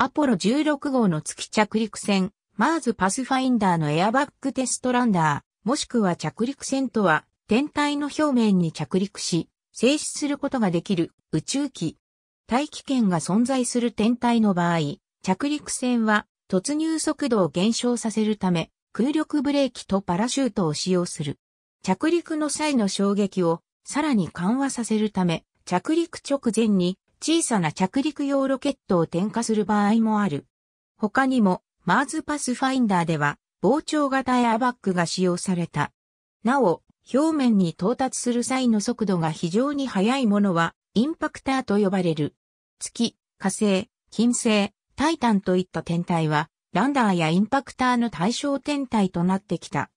アポロ16号の月着陸船、マーズパスファインダーのエアバックテストランダー、もしくは着陸船とは、天体の表面に着陸し、静止することができる宇宙機。大気圏が存在する天体の場合、着陸船は突入速度を減少させるため、空力ブレーキとパラシュートを使用する。着陸の際の衝撃をさらに緩和させるため、着陸直前に小さな着陸用ロケットを点火する場合もある。他にも、マーズパスファインダーでは、膨張型エアバッグが使用された。なお、表面に到達する際の速度が非常に速いものは、インパクターと呼ばれる。月、火星、金星、タイタンといった天体は、ランダーやインパクターの対象天体となってきた。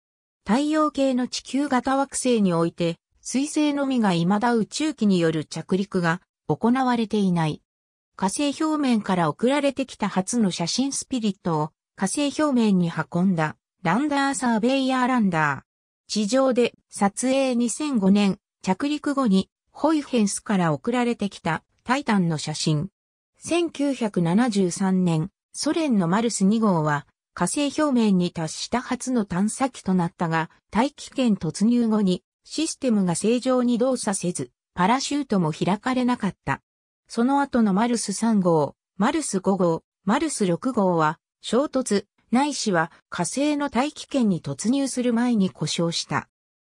太陽系の地球型惑星において、水星のみが未だ宇宙機による着陸が行われていない。火星表面から送られてきた初の写真スピリットを火星表面に運んだランダーサーベイヤーランダー。地上で撮影2005年着陸後にホイフェンスから送られてきたタイタンの写真。1973年ソ連のマルス2号は火星表面に達した初の探査機となったが大気圏突入後にシステムが正常に動作せずパラシュートも開かれなかった。その後のマルス3号、マルス5号、マルス6号は衝突、ないしは火星の大気圏に突入する前に故障した。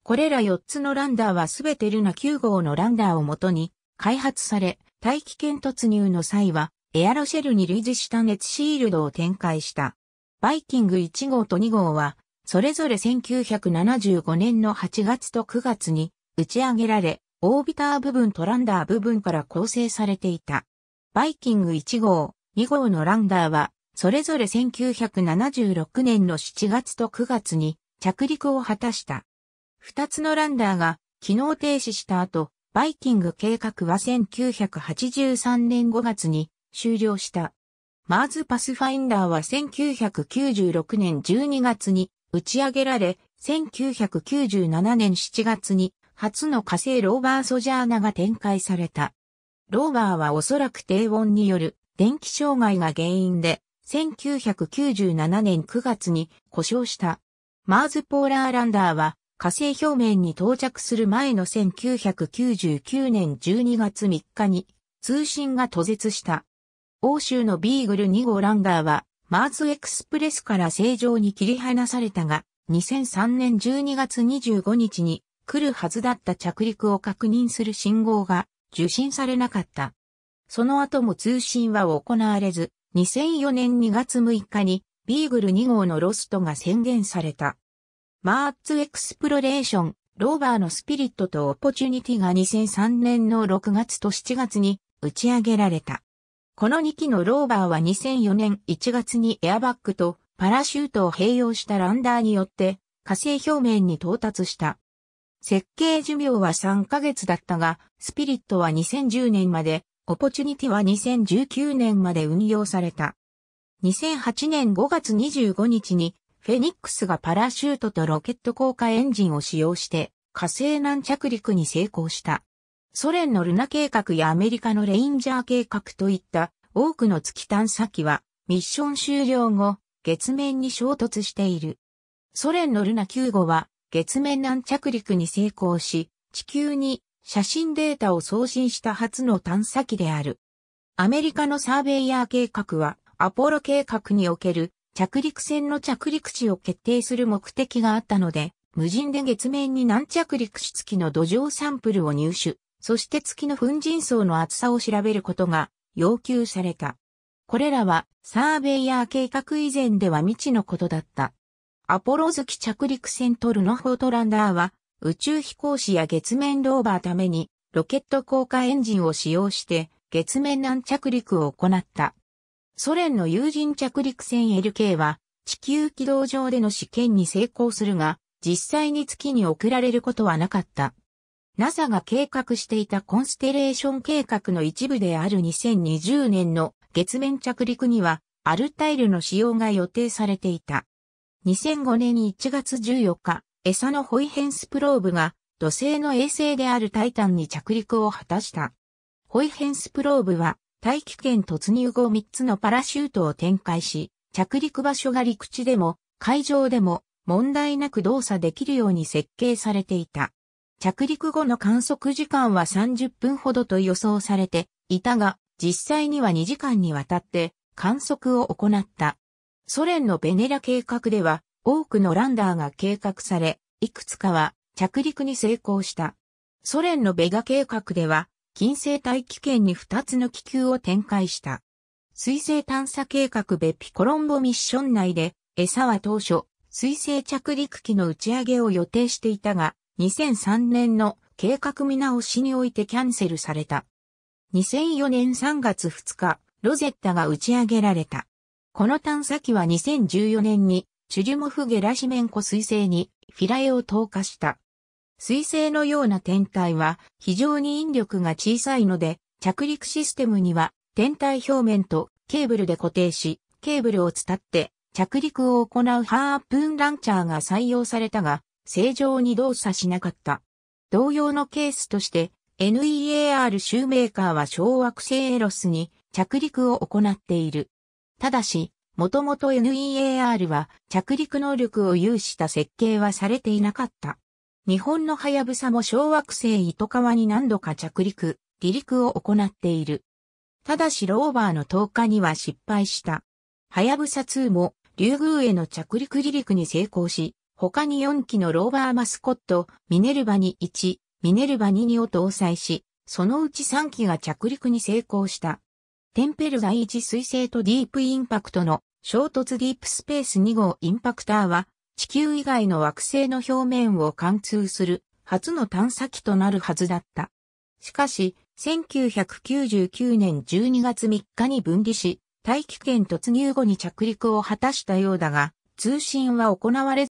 これら4つのランダーはすべてルナ9号のランダーをもとに開発され、大気圏突入の際はエアロシェルに類似した熱シールドを展開した。バイキング1号と2号は、それぞれ1975年の8月と9月に打ち上げられ、オービター部分とランダー部分から構成されていた。バイキング1号、2号のランダーは、それぞれ1976年の7月と9月に着陸を果たした。2つのランダーが機能停止した後、バイキング計画は1983年5月に終了した。マーズパスファインダーは1996年12月に打ち上げられ、1997年7月に初の火星ローバーソジャーナが展開された。ローバーはおそらく低温による電気障害が原因で、1997年9月に故障した。マーズポーラーランダーは火星表面に到着する前の1999年12月3日に通信が途絶した。欧州のビーグル2号ランダーはマーズエクスプレスから正常に切り離されたが、2003年12月25日に来るはずだった着陸を確認する信号が受信されなかった。その後も通信は行われず、2004年2月6日にビーグル2号のロストが宣言された。マーツエクスプロレーション、ローバーのスピリットとオポチュニティが2003年の6月と7月に打ち上げられた。この2機のローバーは2004年1月にエアバッグとパラシュートを併用したランダーによって火星表面に到達した。設計寿命は3ヶ月だったが、スピリットは2010年まで、オポチュニティは2019年まで運用された。2008年5月25日に、フェニックスがパラシュートとロケット降下エンジンを使用して、火星南着陸に成功した。ソ連のルナ計画やアメリカのレインジャー計画といった多くの月探査機はミッション終了後月面に衝突している。ソ連のルナ9号は月面軟着陸に成功し、地球に写真データを送信した初の探査機である。アメリカのサーベイヤー計画は、アポロ計画における着陸船の着陸地を決定する目的があったので、無人で月面に軟着陸し月の土壌サンプルを入手、そして月の粉塵層の厚さを調べることが要求された。これらはサーベイヤー計画以前では未知のことだった。アポロ月着陸船トルノフォートランダーは、宇宙飛行士や月面ローバーために、ロケット降下エンジンを使用して、月面軟着陸を行った。ソ連の有人着陸船 LK は、地球軌道上での試験に成功するが、実際に月に送られることはなかった。NASA が計画していたコンステレーション計画の一部である2020年の月面着陸には、アルタイルの使用が予定されていた。2005年1月14日、エサのホイヘンスプローブが土星の衛星であるタイタンに着陸を果たした。ホイヘンスプローブは大気圏突入後3つのパラシュートを展開し、着陸場所が陸地でも海上でも問題なく動作できるように設計されていた。着陸後の観測時間は30分ほどと予想されていたが、実際には2時間にわたって観測を行った。ソ連のベネラ計画では多くのランダーが計画され、いくつかは着陸に成功した。ソ連のベガ計画では金星大気圏に2つの気球を展開した。水星探査計画ベピコロンボミッション内で餌は当初水星着陸機の打ち上げを予定していたが、2003年の計画見直しにおいてキャンセルされた。2004年3月2日、ロゼッタが打ち上げられた。この探査機は2014年に、チュジュモフ・ゲラシメンコ彗星にフィラエを投下した。彗星のような天体は非常に引力が小さいので、着陸システムには天体表面とケーブルで固定し、ケーブルを伝って着陸を行うハープーンランチャーが採用されたが、正常に動作しなかった。同様のケースとして、NEAR シューメーカーは小惑星エロスに着陸を行っている。ただし、もともと NEAR は着陸能力を有した設計はされていなかった。日本のハヤブサも小惑星糸川に何度か着陸、離陸を行っている。ただしローバーの投下には失敗した。ハヤブサ2もリュウグウへの着陸離陸に成功し、他に4機のローバーマスコット、ミネルバに1、ミネルバ22を搭載し、そのうち3機が着陸に成功した。テンペル第一彗星とディープインパクトの衝突ディープスペース2号インパクターは地球以外の惑星の表面を貫通する初の探査機となるはずだった。しかし、1999年12月3日に分離し、大気圏突入後に着陸を果たしたようだが、通信は行われず、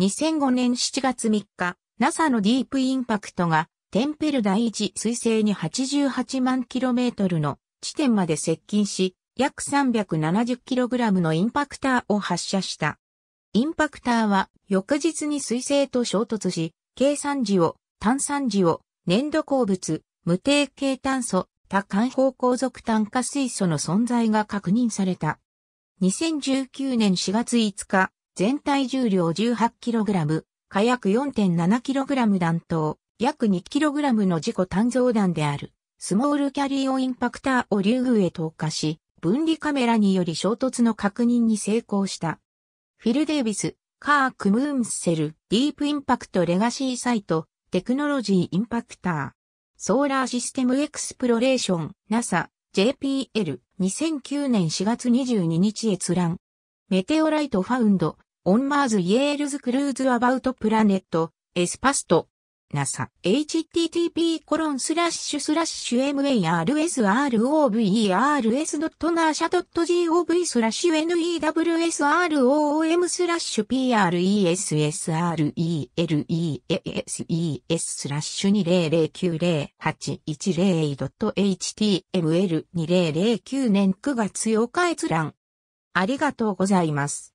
2005年7月3日、NASA のディープインパクトがテンペル第一彗星に88万キロメートルの地点まで接近し、約 370kg のインパクターを発射した。インパクターは翌日に水星と衝突し、計算時を、炭酸時を、粘土鉱物、無定型炭素、多環方向属炭化水素の存在が確認された。2019年4月5日、全体重量 18kg、火薬 4.7kg 弾頭、約 2kg の自己炭造弾である。スモールキャリーオインパクターをリュグウへ投下し、分離カメラにより衝突の確認に成功した。フィル・デイビス、カーク・ムーンセル、ディープインパクトレガシーサイト、テクノロジーインパクター、ソーラーシステムエクスプロレーション、NASA、JPL、2009年4月22日閲覧。メテオライトファウンド、オンマーズ・イエールズ・クルーズ・アバウト・プラネット、エスパスト、NASA、http コロンスラッシュスラッシュ m a r s r o v e r s n a s a g o v スラッシュ newsroom スラッシュ p r e s s r e l e s e s スラッシュ 20090810.html2009 年9月8日閲覧。ありがとうございます。